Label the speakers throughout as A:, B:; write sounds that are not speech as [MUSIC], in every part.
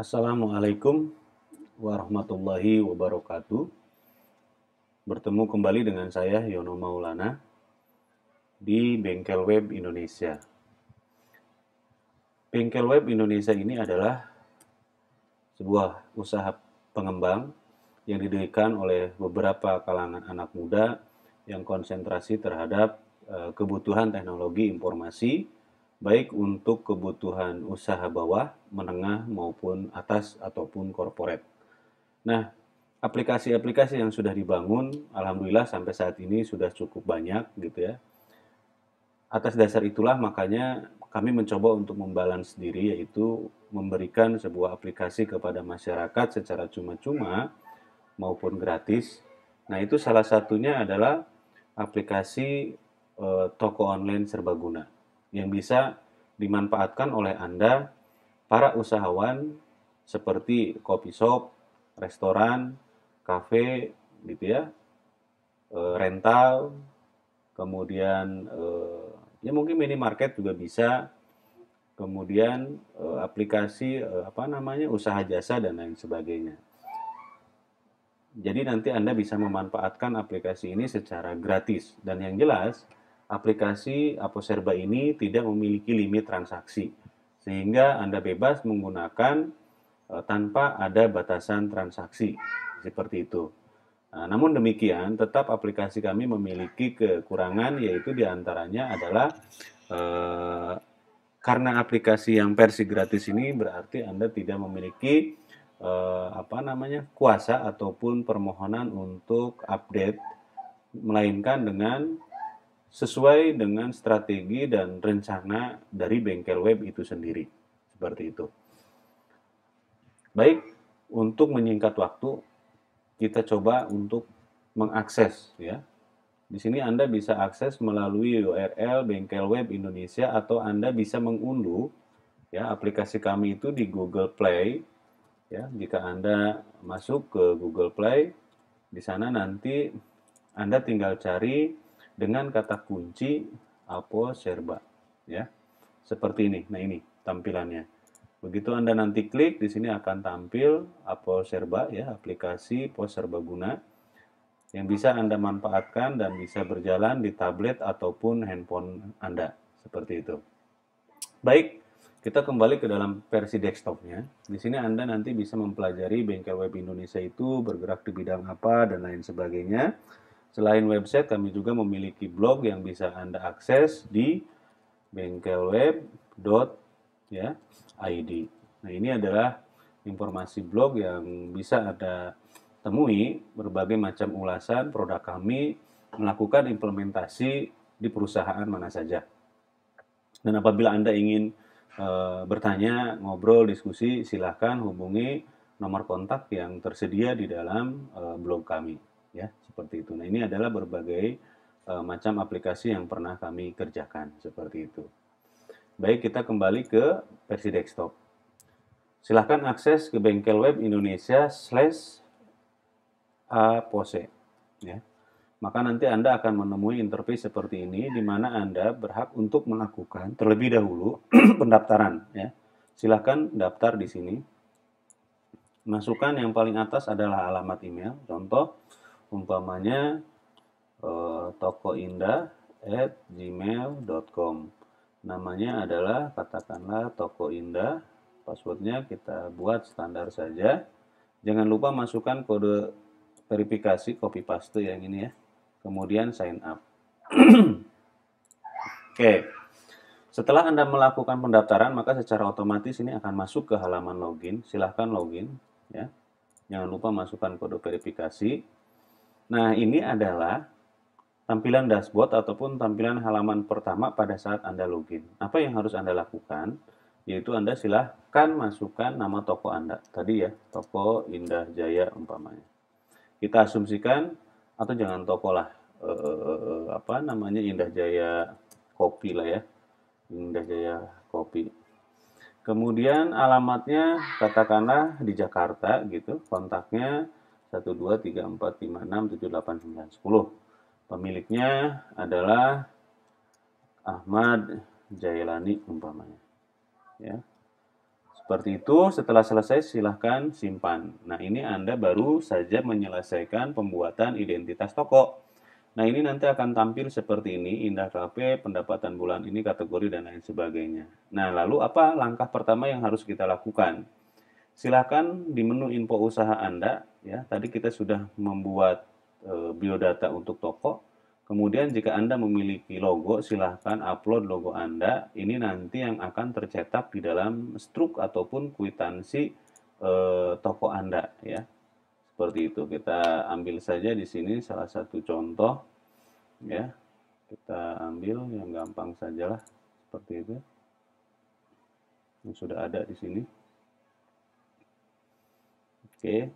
A: Assalamualaikum warahmatullahi wabarakatuh. Bertemu kembali dengan saya Yono Maulana di Bengkel Web Indonesia. Bengkel Web Indonesia ini adalah sebuah usaha pengembang yang didirikan oleh beberapa kalangan anak muda yang konsentrasi terhadap eh, kebutuhan teknologi informasi baik untuk kebutuhan usaha bawah, menengah, maupun atas ataupun korporat. Nah, aplikasi-aplikasi yang sudah dibangun, alhamdulillah sampai saat ini sudah cukup banyak gitu ya. Atas dasar itulah makanya kami mencoba untuk membalans diri yaitu memberikan sebuah aplikasi kepada masyarakat secara cuma-cuma maupun gratis. Nah, itu salah satunya adalah aplikasi e, toko online serbaguna yang bisa dimanfaatkan oleh Anda para usahawan seperti kopi shop, restoran, kafe, gitu ya, e, rental, kemudian e, ya mungkin minimarket juga bisa, kemudian e, aplikasi apa namanya usaha jasa dan lain sebagainya. Jadi nanti Anda bisa memanfaatkan aplikasi ini secara gratis dan yang jelas aplikasi Apo Serba ini tidak memiliki limit transaksi, sehingga Anda bebas menggunakan e, tanpa ada batasan transaksi seperti itu. Nah, namun demikian, tetap aplikasi kami memiliki kekurangan, yaitu diantaranya adalah eh, karena aplikasi yang versi gratis ini berarti Anda tidak memiliki eh, apa namanya kuasa ataupun permohonan untuk update, melainkan dengan sesuai dengan strategi dan rencana dari bengkel web itu sendiri. Seperti itu. Baik, untuk menyingkat waktu, kita coba untuk mengakses ya. Di sini Anda bisa akses melalui URL bengkel web Indonesia atau Anda bisa mengunduh ya aplikasi kami itu di Google Play ya. Jika Anda masuk ke Google Play, di sana nanti Anda tinggal cari dengan kata kunci apo Serba ya. Seperti ini. Nah, ini tampilannya. Begitu Anda nanti klik di sini akan tampil apo Serba ya, aplikasi Pos Serbaguna yang bisa Anda manfaatkan dan bisa berjalan di tablet ataupun handphone Anda. Seperti itu. Baik, kita kembali ke dalam versi desktopnya. Di sini Anda nanti bisa mempelajari bengkel web Indonesia itu bergerak di bidang apa dan lain sebagainya. Selain website, kami juga memiliki blog yang bisa Anda akses di bengkelweb.id. Ya, nah, ini adalah informasi blog yang bisa Anda temui berbagai macam ulasan produk kami melakukan implementasi di perusahaan mana saja. Dan apabila Anda ingin e, bertanya, ngobrol, diskusi, silahkan hubungi nomor kontak yang tersedia di dalam e, blog kami ya seperti itu. Nah ini adalah berbagai uh, macam aplikasi yang pernah kami kerjakan seperti itu. Baik kita kembali ke versi desktop. Silahkan akses ke bengkel web Indonesia slash apose. Ya. Maka nanti Anda akan menemui interface seperti ini, di mana Anda berhak untuk melakukan terlebih dahulu [CLEARS THROAT] pendaftaran. Ya. Silahkan daftar di sini. Masukkan yang paling atas adalah alamat email. Contoh, umpamanya eh, tokoindah@gmail.com. Namanya adalah katakanlah toko indah, passwordnya kita buat standar saja. Jangan lupa masukkan kode verifikasi copy paste yang ini ya. Kemudian sign up. [CLEARS THROAT] Oke. Okay. Setelah Anda melakukan pendaftaran, maka secara otomatis ini akan masuk ke halaman login. Silahkan login. ya. Jangan lupa masukkan kode verifikasi. Nah, ini adalah tampilan dashboard ataupun tampilan halaman pertama pada saat Anda login. Apa yang harus Anda lakukan? Yaitu Anda silahkan masukkan nama toko Anda. Tadi ya, toko Indah Jaya umpamanya. Kita asumsikan, atau jangan toko lah, eh, apa namanya Indah Jaya Kopi lah ya. Indah Jaya Kopi. Kemudian alamatnya katakanlah di Jakarta gitu, kontaknya 1, 2, 3, 4, 5, 6, 7, 8, 9, 10. Pemiliknya adalah Ahmad Jailani umpamanya. Ya. Seperti itu, setelah selesai silahkan simpan. Nah, ini Anda baru saja menyelesaikan pembuatan identitas toko. Nah, ini nanti akan tampil seperti ini, Indah KP, pendapatan bulan ini, kategori, dan lain sebagainya. Nah, lalu apa langkah pertama yang harus kita lakukan? silahkan di menu info usaha Anda, ya tadi kita sudah membuat e, biodata untuk toko. Kemudian jika Anda memiliki logo, silahkan upload logo Anda. Ini nanti yang akan tercetak di dalam struk ataupun kwitansi e, toko Anda, ya. Seperti itu. Kita ambil saja di sini salah satu contoh, ya. Kita ambil yang gampang sajalah, seperti itu. Yang sudah ada di sini. Oke.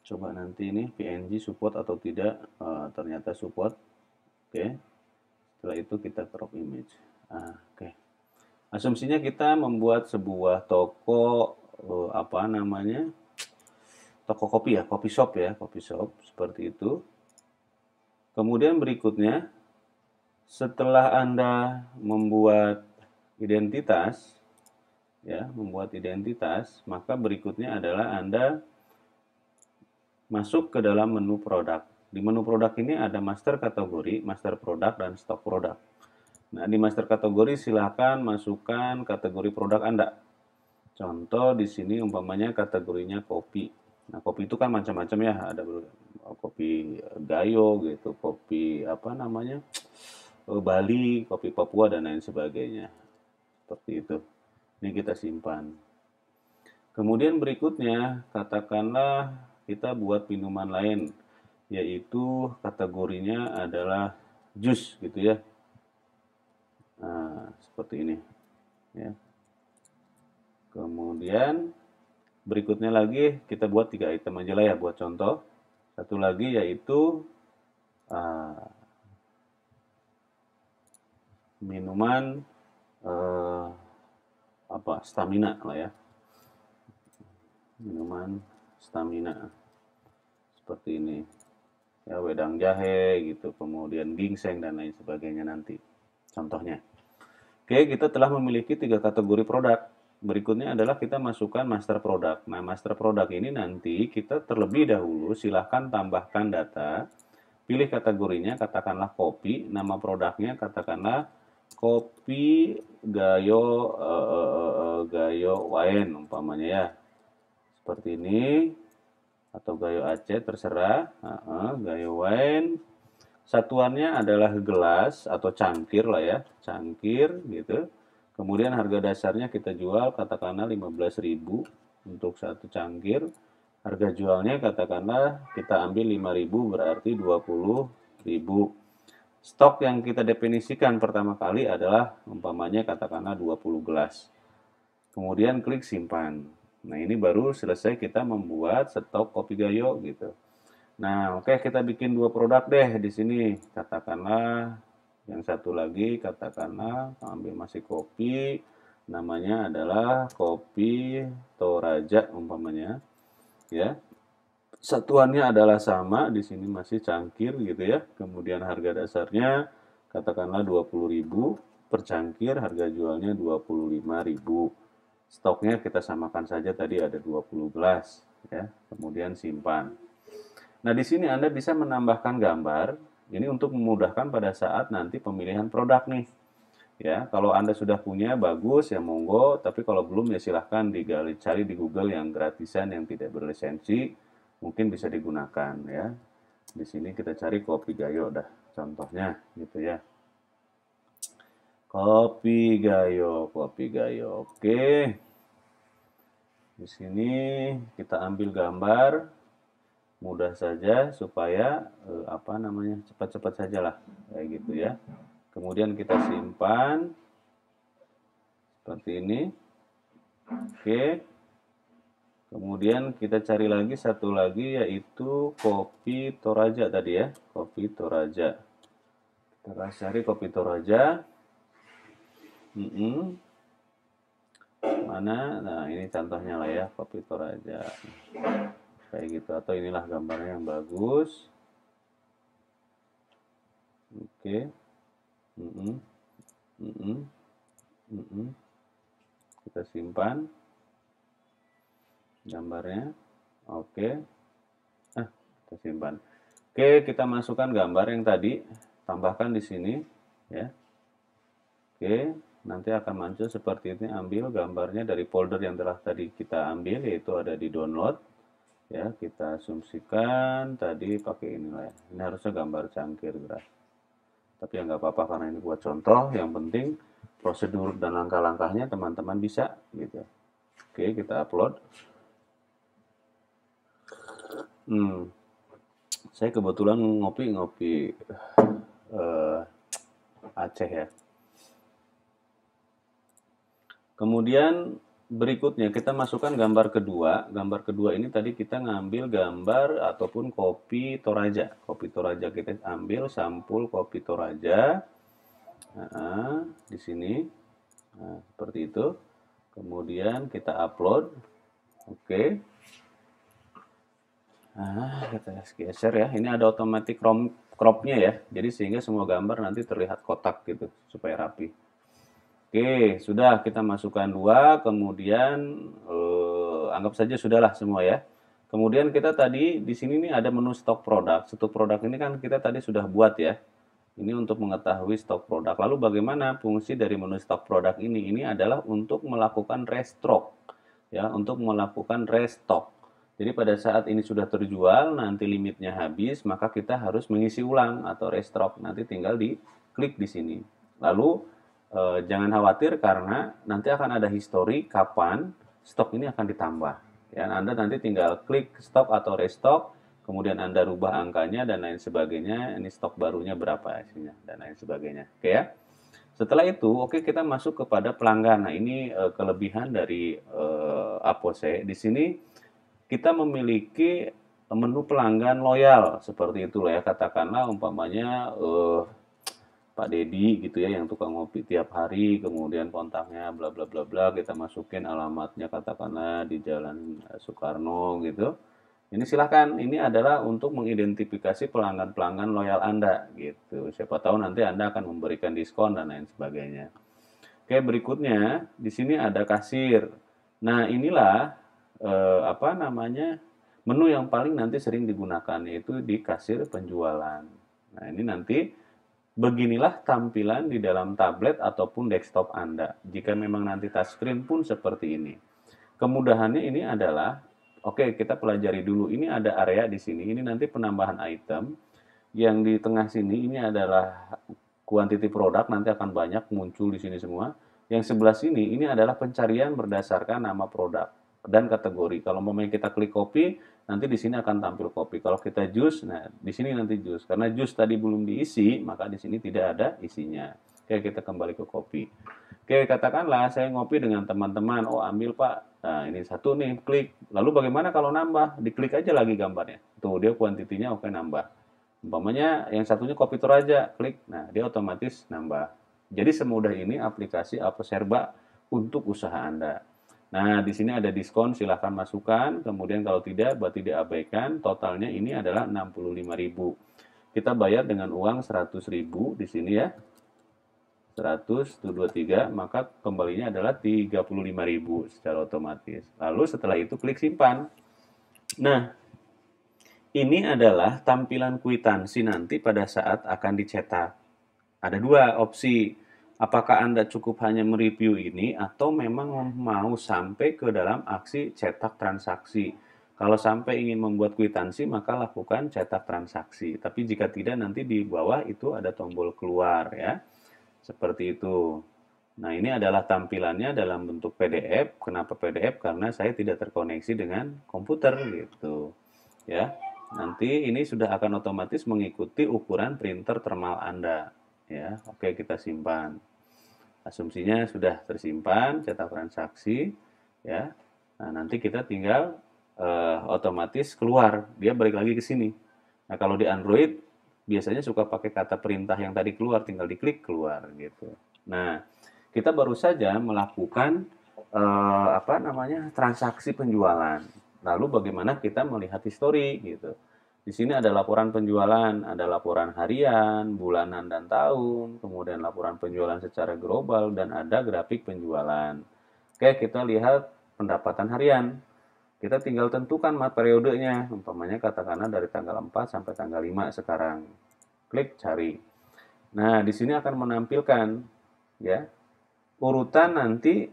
A: Coba nanti ini PNG support atau tidak. Uh, ternyata support. Oke. Setelah itu kita crop image. Ah, Oke. Okay. Asumsinya kita membuat sebuah toko uh, apa namanya? Toko kopi ya, kopi shop ya, kopi shop seperti itu. Kemudian berikutnya setelah Anda membuat identitas ya membuat identitas maka berikutnya adalah anda masuk ke dalam menu produk di menu produk ini ada master kategori master produk dan stok produk nah di master kategori silahkan masukkan kategori produk anda contoh di sini umpamanya kategorinya kopi nah kopi itu kan macam-macam ya ada kopi eh, gayo gitu kopi apa namanya eh, Bali kopi Papua dan lain sebagainya seperti itu ini kita simpan. Kemudian berikutnya, katakanlah kita buat minuman lain, yaitu kategorinya adalah jus gitu ya. Nah, seperti ini. Ya. Kemudian berikutnya lagi kita buat tiga item aja lah ya buat contoh. Satu lagi yaitu uh, minuman uh, apa stamina lah ya minuman stamina seperti ini ya wedang jahe gitu kemudian ginseng dan lain sebagainya nanti contohnya oke kita telah memiliki tiga kategori produk berikutnya adalah kita masukkan master produk nah master produk ini nanti kita terlebih dahulu silahkan tambahkan data pilih kategorinya katakanlah kopi nama produknya katakanlah kopi gayo uh, uh, uh, gayo wine umpamanya ya seperti ini atau gayo Aceh terserah uh, uh, gayo wine satuannya adalah gelas atau cangkir lah ya cangkir gitu kemudian harga dasarnya kita jual katakanlah 15.000 untuk satu cangkir harga jualnya katakanlah kita ambil 5.000 berarti 20.000 Stok yang kita definisikan pertama kali adalah umpamanya katakanlah 20 gelas. Kemudian klik simpan. Nah, ini baru selesai kita membuat stok kopi gayo gitu. Nah, oke okay, kita bikin dua produk deh di sini. Katakanlah yang satu lagi katakanlah ambil masih kopi namanya adalah kopi Toraja umpamanya ya satuannya adalah sama, di sini masih cangkir gitu ya. Kemudian harga dasarnya katakanlah 20.000 per cangkir, harga jualnya 25.000. Stoknya kita samakan saja tadi ada 20 gelas ya. Kemudian simpan. Nah, di sini Anda bisa menambahkan gambar ini untuk memudahkan pada saat nanti pemilihan produk nih. Ya, kalau Anda sudah punya bagus ya monggo, tapi kalau belum ya silahkan digali cari di Google yang gratisan yang tidak berlisensi mungkin bisa digunakan ya. Di sini kita cari kopi gayo dah contohnya gitu ya. Kopi gayo, kopi gayo. Oke. Di sini kita ambil gambar mudah saja supaya eh, apa namanya cepat-cepat sajalah kayak gitu ya. Kemudian kita simpan seperti ini. Oke. Kemudian kita cari lagi satu lagi yaitu kopi toraja tadi ya, kopi toraja. Kita cari kopi toraja. Mm -mm. Mana? Nah ini contohnya lah ya, kopi toraja. Kayak gitu atau inilah gambarnya yang bagus. Oke. Okay. Mm -mm. Mm -mm. Mm -mm. Kita simpan gambarnya oke ah kita oke kita masukkan gambar yang tadi tambahkan di sini ya oke nanti akan muncul seperti ini ambil gambarnya dari folder yang telah tadi kita ambil yaitu ada di download ya kita asumsikan tadi pakai inilah ya. ini harusnya gambar cangkir gerak tapi ya nggak apa-apa karena ini buat contoh yang penting prosedur dan langkah-langkahnya teman-teman bisa gitu oke kita upload Hmm. Saya kebetulan ngopi-ngopi uh, eh, Aceh ya. Kemudian berikutnya kita masukkan gambar kedua. Gambar kedua ini tadi kita ngambil gambar ataupun kopi toraja. Kopi toraja kita ambil sampul kopi toraja. Nah, di sini nah, seperti itu. Kemudian kita upload. Oke. Okay. Nah, kita geser ya. Ini ada otomatis crop-nya ya. Jadi sehingga semua gambar nanti terlihat kotak gitu supaya rapi. Oke, sudah kita masukkan dua, kemudian eh, anggap saja sudahlah semua ya. Kemudian kita tadi di sini nih ada menu stok produk. Stok produk ini kan kita tadi sudah buat ya. Ini untuk mengetahui stok produk. Lalu bagaimana fungsi dari menu stok produk ini? Ini adalah untuk melakukan restock ya, untuk melakukan restock. Jadi pada saat ini sudah terjual, nanti limitnya habis, maka kita harus mengisi ulang atau restock. Nanti tinggal di klik di sini. Lalu eh, jangan khawatir karena nanti akan ada histori kapan stok ini akan ditambah. Ya, Anda nanti tinggal klik stok atau restock, kemudian Anda rubah angkanya dan lain sebagainya. Ini stok barunya berapa isinya dan lain sebagainya. Oke ya. Setelah itu, oke kita masuk kepada pelanggan. Nah, ini eh, kelebihan dari eh, Apose. Di sini kita memiliki menu pelanggan loyal seperti itulah ya katakanlah umpamanya uh, Pak Dedi gitu ya yang tukang ngopi tiap hari kemudian kontaknya bla bla bla bla kita masukin alamatnya katakanlah di Jalan Soekarno gitu ini silahkan ini adalah untuk mengidentifikasi pelanggan-pelanggan loyal Anda gitu siapa tahu nanti Anda akan memberikan diskon dan lain sebagainya oke berikutnya di sini ada kasir nah inilah eh, apa namanya menu yang paling nanti sering digunakan yaitu di kasir penjualan. Nah ini nanti beginilah tampilan di dalam tablet ataupun desktop Anda. Jika memang nanti touchscreen pun seperti ini. Kemudahannya ini adalah, oke okay, kita pelajari dulu. Ini ada area di sini. Ini nanti penambahan item. Yang di tengah sini ini adalah kuantiti produk nanti akan banyak muncul di sini semua. Yang sebelah sini ini adalah pencarian berdasarkan nama produk dan kategori. Kalau memang kita klik copy, nanti di sini akan tampil copy. Kalau kita jus, nah di sini nanti jus. Karena jus tadi belum diisi, maka di sini tidak ada isinya. Oke, kita kembali ke copy. Oke, katakanlah saya ngopi dengan teman-teman. Oh, ambil Pak. Nah, ini satu nih, klik. Lalu bagaimana kalau nambah? Diklik aja lagi gambarnya. Tuh, dia kuantitinya oke nambah. Umpamanya yang satunya copy tour aja, klik. Nah, dia otomatis nambah. Jadi semudah ini aplikasi apa Serba untuk usaha Anda. Nah, di sini ada diskon, silahkan masukkan. Kemudian kalau tidak, berarti diabaikan totalnya ini adalah 65000 Kita bayar dengan uang 100000 di sini ya. 100, 123 maka kembalinya adalah 35000 secara otomatis. Lalu setelah itu klik simpan. Nah, ini adalah tampilan kuitansi nanti pada saat akan dicetak. Ada dua opsi apakah Anda cukup hanya mereview ini atau memang mau sampai ke dalam aksi cetak transaksi. Kalau sampai ingin membuat kwitansi maka lakukan cetak transaksi. Tapi jika tidak nanti di bawah itu ada tombol keluar ya. Seperti itu. Nah, ini adalah tampilannya dalam bentuk PDF. Kenapa PDF? Karena saya tidak terkoneksi dengan komputer gitu. Ya. Nanti ini sudah akan otomatis mengikuti ukuran printer thermal Anda ya oke kita simpan asumsinya sudah tersimpan cetak transaksi ya nah nanti kita tinggal uh, otomatis keluar dia balik lagi ke sini nah kalau di Android biasanya suka pakai kata perintah yang tadi keluar tinggal diklik keluar gitu nah kita baru saja melakukan uh, apa namanya transaksi penjualan lalu bagaimana kita melihat histori gitu di sini ada laporan penjualan, ada laporan harian, bulanan dan tahun, kemudian laporan penjualan secara global dan ada grafik penjualan. Oke, kita lihat pendapatan harian. Kita tinggal tentukan mat periodenya, umpamanya katakanlah dari tanggal 4 sampai tanggal 5 sekarang. Klik cari. Nah, di sini akan menampilkan ya urutan nanti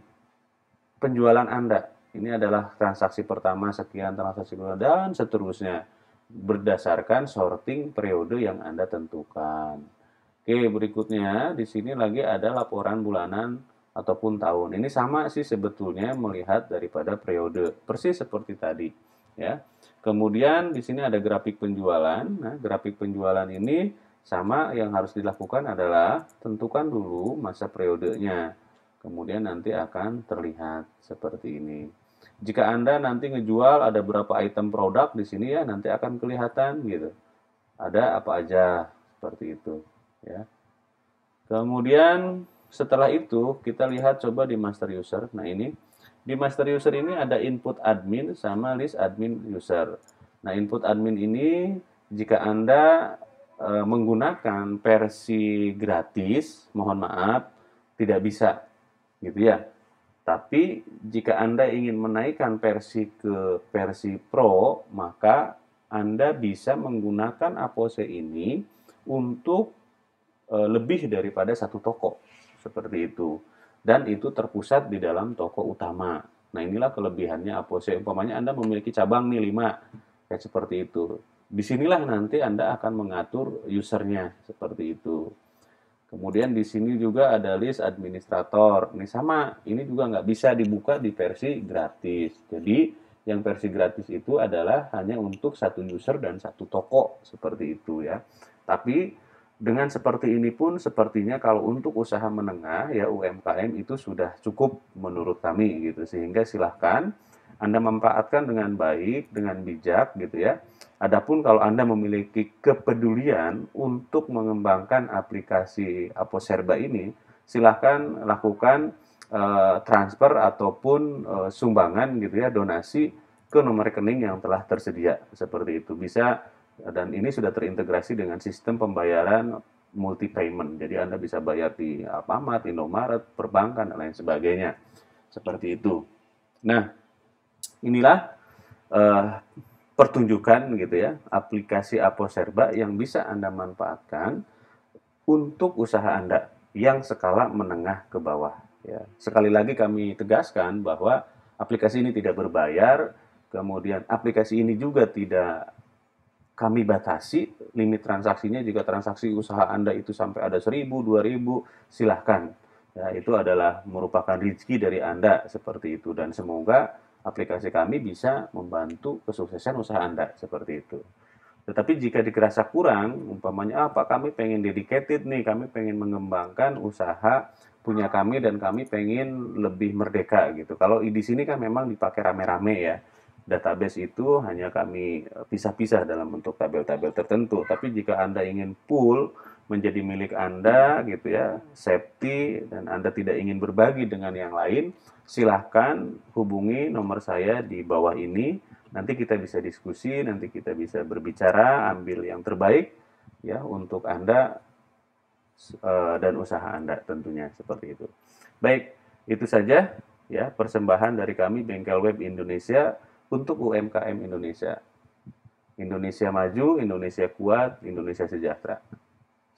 A: penjualan Anda. Ini adalah transaksi pertama sekian, transaksi kedua dan seterusnya berdasarkan sorting periode yang Anda tentukan. Oke, berikutnya di sini lagi ada laporan bulanan ataupun tahun. Ini sama sih sebetulnya melihat daripada periode, persis seperti tadi, ya. Kemudian di sini ada grafik penjualan. Nah, grafik penjualan ini sama yang harus dilakukan adalah tentukan dulu masa periodenya. Kemudian nanti akan terlihat seperti ini jika Anda nanti ngejual ada berapa item produk di sini ya nanti akan kelihatan gitu. Ada apa aja seperti itu ya. Kemudian setelah itu kita lihat coba di master user. Nah, ini di master user ini ada input admin sama list admin user. Nah, input admin ini jika Anda e, menggunakan versi gratis, mohon maaf, tidak bisa gitu ya tapi jika Anda ingin menaikkan versi ke versi Pro, maka Anda bisa menggunakan Apose ini untuk eh, lebih daripada satu toko. Seperti itu. Dan itu terpusat di dalam toko utama. Nah inilah kelebihannya Apose. Umpamanya Anda memiliki cabang nih 5. Kayak seperti itu. Disinilah nanti Anda akan mengatur usernya. Seperti itu. Kemudian di sini juga ada list administrator. Ini sama, ini juga nggak bisa dibuka di versi gratis. Jadi yang versi gratis itu adalah hanya untuk satu user dan satu toko seperti itu ya. Tapi dengan seperti ini pun sepertinya kalau untuk usaha menengah ya UMKM itu sudah cukup menurut kami gitu sehingga silahkan Anda memanfaatkan dengan baik, dengan bijak gitu ya Adapun kalau Anda memiliki kepedulian untuk mengembangkan aplikasi Aposerba ini, silahkan lakukan uh, transfer ataupun uh, sumbangan gitu ya, donasi ke nomor rekening yang telah tersedia seperti itu. Bisa dan ini sudah terintegrasi dengan sistem pembayaran multi payment. Jadi Anda bisa bayar di Alfamart, Indomaret, perbankan dan lain sebagainya. Seperti itu. Nah, inilah uh, pertunjukan gitu ya, aplikasi Aposerba yang bisa Anda manfaatkan untuk usaha Anda yang skala menengah ke bawah. Ya. Sekali lagi kami tegaskan bahwa aplikasi ini tidak berbayar, kemudian aplikasi ini juga tidak kami batasi limit transaksinya juga transaksi usaha Anda itu sampai ada seribu dua ribu silahkan. Ya, itu adalah merupakan rezeki dari Anda seperti itu dan semoga aplikasi kami bisa membantu kesuksesan usaha Anda seperti itu. Tetapi jika dirasa kurang, umpamanya ah, kami pengen dedicated nih, kami pengen mengembangkan usaha punya kami dan kami pengen lebih merdeka gitu. Kalau di sini kan memang dipakai rame-rame ya. Database itu hanya kami eh, pisah-pisah dalam bentuk tabel-tabel tertentu. Tapi jika Anda ingin pool menjadi milik Anda gitu ya, safety dan Anda tidak ingin berbagi dengan yang lain, silahkan hubungi nomor saya di bawah ini. Nanti kita bisa diskusi, nanti kita bisa berbicara, ambil yang terbaik ya untuk Anda eh, dan usaha Anda tentunya seperti itu. Baik, itu saja ya persembahan dari kami Bengkel Web Indonesia untuk UMKM Indonesia. Indonesia maju, Indonesia kuat, Indonesia sejahtera.